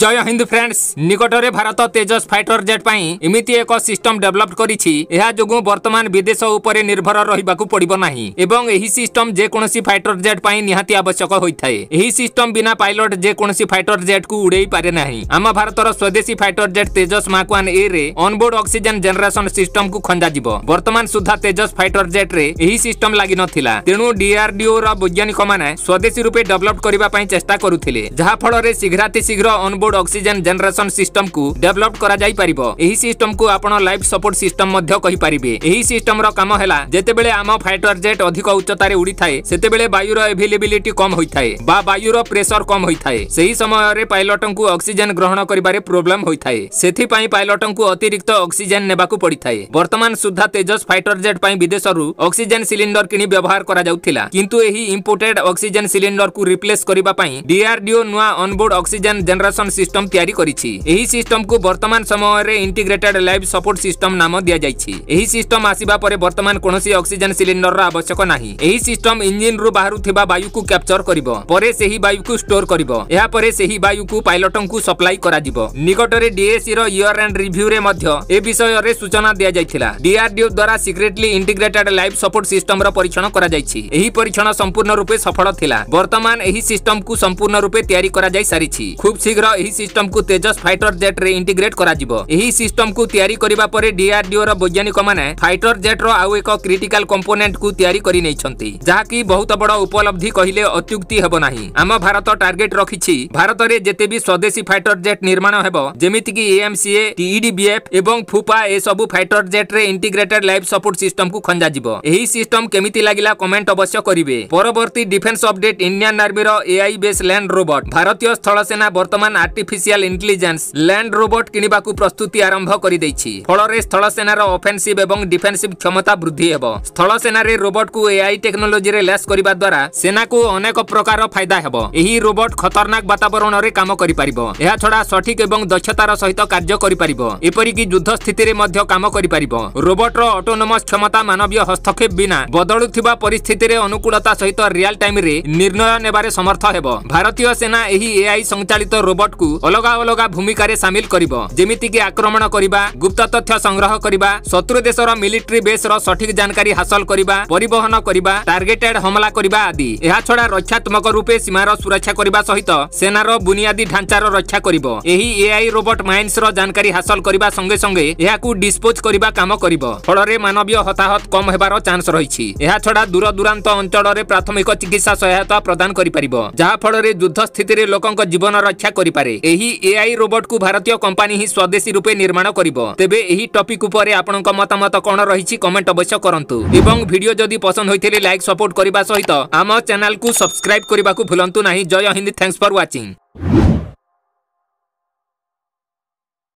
জয় Hind friends নিকটরে Bharat Tejas fighter jet পাই এমিতি এক সিষ্টম ডেভেলপ করেছি এযোগ বর্তমান বিদেশ উপরে নির্ভর রহবাকু পড়ব না এবং এই সিষ্টম যেকোন ফাইটর জেট পাই নিহতি আবশ্যক হয়ে থাকে এই সিষ্টম বিনা পাইলট যেকোন ফাইটর জেট কু উড়াই পারে না আম ভারতর স্বদেশী fighter jet Tejas mark one A রে অনবোর্ড অক্সিজেন জেনারেসন সিষ্টম কু খঞ্জাযিব বর্তমান সুদ্ধা তেজস ফাইটর জেট রে এই সিষ্টম লাগি নথিলা তেণু ডিআরডিও র বৈজ্ঞানিক মানে স্বদেশী রূপে ডেভেলপ করা চেষ্টা করুলে যাফলের শীঘ্রাতি শীঘ্র onboard onboard oxygen generation system কু ডেভেলপ করা যাই পারিব এই সিস্টম কু আপন লাইফ সপোর্ট সিস্টম মধ্য কহি পারিবে এই সিস্টম র কাম হেলা যেতেবেলে আম ফাইটর জেট অধিক উচ্চতারে উড়ি থাকে সেতেবেলে বায়ুর এভেলেবিলিটি কম হইথায়ে বা বায়ুর প্রেসর কম হইথায়ে সেই সময়রে পাইলটঙ্কু অক্সিজেন গ্রহণ করিবারে প্রোবলেম হইথায়ে সেথিপাই পাইলটঙ্কু অতিরিক্ত অক্সিজেন নেবাকু পড়িথায়ে বর্তমান সুদ্ধা তেজস ফাইটর জেট পাই বিদেশরু অক্সিজেন সিলিন্ডর কিনি ব্যবহার করা যাউথিলা কিন্তু এই ইম্পোর্টেড অক্সিজেন সিলিন্ডর কু রিপ্লেস করিবা পাই ডিআরডিও নুয়া অনবোর্ড অক্সিজেন জেনারেশন সিস্টম তৈরি করেছি এই সিস্টমকে বর্তমান সময়ের ইন্টিগ্রেটেড লাইফ সপোর্ট সিস্টম নাম দিয়াযাইছি এই সিস্টম আসিবা পরে বর্তমান কোনসি অক্সিজেন সিলিন্ডরর আবশ্যক নাহি এই সিস্টম ইঞ্জিনরু বাহুথিবা বায়ুকু ক্যাপচর করিব পরে সেই বায়ুকু স্টোর করিব এরপরে সেই বায়ুকু পাইলটঙ্কু সপ্লাই କରାଯିବ ନିକଟରେ ଡିଏସି ର ଇୟର ଆଣ୍ଡ ରିଭ୍ୟୁରେ ମଧ୍ୟ ଏ ବିଷୟରେ ସୂଚନା ଦିଆଯାଇଥିଲା ଡିଆରଡିଓ ଦ୍ୱାରା ସିକ୍ରେଟଲି ଇଣ୍ଟିଗ୍ରେଟେଡ୍ ଲାଇଫ୍ ସପୋର୍ଟ ସିଷ୍ଟମର ପରୀକ୍ଷଣ କରାଯାଇଛି ଏହି ପରୀକ୍ଷଣ ସମ୍ପୂର୍ଣ୍ଣ ରୂପେ ସଫଳ ଥିଲା ବର୍ତ୍ତମାନ ଏହି ସିଷ୍ଟମକୁ ସମ୍ପୂର୍ଣ୍ଣ ରୂପେ ତିଆରି କରାଯାଇ ସାରିଛି ଖୁବ୍ ଶୀଘ୍ର ଏହି ସିଷ୍ଟମକୁ ତେଜସ୍ ଫାଇଟର ଜେଟ୍ରେ ଇଣ୍ଟିଗ୍ରେଟ୍ କରାଯିବ ଏହି ସିଷ୍ଟମକୁ ତିଆରି କରିବା ପରେ ଡିଆରଡିଓର ବୈଜ୍ଞାନିକମାନେ ଫାଇଟର ଜେଟ୍ର ଆଉ ଏକ କ୍ରିଟିକାଲ କମ୍ପୋନେଣ୍ଟକୁ ତିଆରି କରିନେଇଛନ୍ତି ଯାହାକି ବହୁତ ବଡ଼ ଉପଲବ୍ଧି କହିଲେ ଅତ୍ୟୁକ୍ତି ହେବ ନାହିଁ ଆମ ଭାରତ ଟାର୍ଗେଟ ରଖିଛି ଭାରତରେ ଯେତେ ବି ସ୍ୱଦେଶୀ ଫାଇଟର ଜେଟ୍ ନିର୍ମାଣ ହେବ ଯେମିତିକି ଏଏମ୍ସିଏ ଟିଇଡିବିଏଫ୍ ଏବଂ ଫୁପା ଏସବୁ ଫାଇଟର ଜେଟ୍ରେ ଇଣ୍ଟିଗ୍ରେଟେଡ୍ ଲାଇଫ୍ ସପୋର୍ଟ ସିଷ୍ଟମକୁ ଖଞ୍ଜାଯିବ ଏହି ସିଷ୍ଟମ କେମିତି ଲାଗିଲା କମେଣ୍ଟ ଅବଶ୍ୟ କରିବେ ପରବର୍ତ୍ତୀ ଡିଫେନ୍ସ ଅପଡେଟ୍ ଇଣ୍ଡିଆନ୍ ଆର୍ମିର ଏଆଇ ବେସ୍ ଲ୍ୟାଣ୍ଡ ରୋବଟ ଭାରତୀୟ ସ୍ଥଳସେନା ବର୍ତ୍ତମାନ ଆର୍ଟିଫିସିଆଲ ଇଣ୍ଟେଲିଜେନ୍ସ ଲ୍ୟାଣ୍ଡ ରୋବୋଟ କିଣିବାକୁ ପ୍ରସ୍ତୁତି ଆରମ୍ଭ କରିଦେଇଛି ଫଳରେ ସ୍ଥଳସେନାର ଅଫେନ୍ସିଭ ଏବଂ ଡିଫେନ୍ସିଭ କ୍ଷମତା ବୃଦ୍ଧି ହେବ ସ୍ଥଳସେନାରେ ରୋବଟକୁ ଏଆଇ ଟେକ୍ନୋଲୋଜିରେ ଲ୍ୟାସ୍ କରିବା ଦ୍ୱାରା ସେନାକୁ ଅନେକ ପ୍ରକାର ଫାଇଦା ହେବ ଏହି ରୋବଟ ଖତରନାକ ବାତାବରଣରେ କାମ କରିପାରିବ ଏହାଛଡ଼ା ସଠିକ ଏବଂ ଦକ୍ଷତାର ସହିତ କାର୍ଯ୍ୟ କରିପାରିବ ଏପରିକି ଯୁଦ୍ଧ ସ୍ଥିତିରେ ମଧ୍ୟ କାମ କରିପାରିବ ରୋବଟର ଅଟୋନୋମସ୍ କ୍ଷମତା ମାନବୀୟ ହସ୍ତକ୍ଷେପ ବିନା ବଦଳୁଥିବା ପରିସ୍ଥିତିରେ ଅନୁକୂଳତା ସହିତ ରିଆଲ ଟାଇମ୍ରେ ନିର୍ଣ୍ଣୟ ନେବାରେ ସମର୍ଥ ହେବ ଭାରତୀୟ ସେନା ଏହି ଏଆଇ ସଞ୍ଚାଳିତ ରୋବଟ ଦଳକୁ ଅଲଗା ଅଲଗା ଭୂମିକାରେ ସାମିଲ କରିବ ଯେମିତିକି ଆକ୍ରମଣ କରିବା ଗୁପ୍ତ ତଥ୍ୟ ସଂଗ୍ରହ କରିବା ଶତ୍ରୁ ଦେଶର ମିଲିଟାରୀ ବେସ୍ର ସଠିକ୍ ଜାଣକାରୀ ହାସଲ କରିବା ପରିବହନ କରିବା ଟାର୍ଗେଟେଡ୍ ହମଲା କରିବା ଆଦି ଏହାଛଡ଼ା ରକ୍ଷାତ୍ମକ ରୂପେ ସୀମାର ସୁରକ୍ଷା କରିବା ସହିତ ସେନାର ବୁନିଆଦି ଢାଞ୍ଚାର ରକ୍ଷା କରିବ ଏହି ଏଆଇ ରୋବଟ୍ ମାଇନ୍ସର ଜାଣକାରୀ ହାସଲ କରିବା ସଙ୍ଗେ ସଙ୍ଗେ ଏହାକୁ ଡିସ୍ପୋଜ୍ କରିବା କାମ କରିବ ଫଳରେ ମାନବୀୟ ହତାହତ କମ୍ ହେବାର ଚାନ୍ସ ରହିଛି ଏହାଛଡ଼ା ଦୂରଦୂରାନ୍ତ ଅଞ୍ଚଳରେ ପ୍ରାଥମିକ ଚିକିତ୍ସା ସହାୟତା ପ୍ରଦାନ କରିପାରିବ ଯାହାଫଳରେ ଯୁଦ୍ଧ ସ୍ଥିତିରେ ଲୋକଙ୍କ ଜୀବନ ରକ୍ଷା କରିପାରିବ ହୋଇପାରେ ଏହି ଏଆଇ ରୋବଟକୁ ଭାରତୀୟ କମ୍ପାନୀ ହିଁ ସ୍ୱଦେଶୀ ରୂପେ ନିର୍ମାଣ କରିବ ତେବେ ଏହି ଟପିକ୍ ଉପରେ ଆପଣଙ୍କ ମତାମତ କ'ଣ ରହିଛି କମେଣ୍ଟ ଅବଶ୍ୟ କରନ୍ତୁ ଏବଂ ଭିଡ଼ିଓ ଯଦି ପସନ୍ଦ ହୋଇଥିଲେ ଲାଇକ୍ ସପୋର୍ଟ କରିବା ସହିତ ଆମ ଚ୍ୟାନେଲକୁ ସବସ୍କ୍ରାଇବ୍ କରିବାକୁ ଭୁଲନ୍ତୁ ନାହିଁ Jai Hind thanks for watching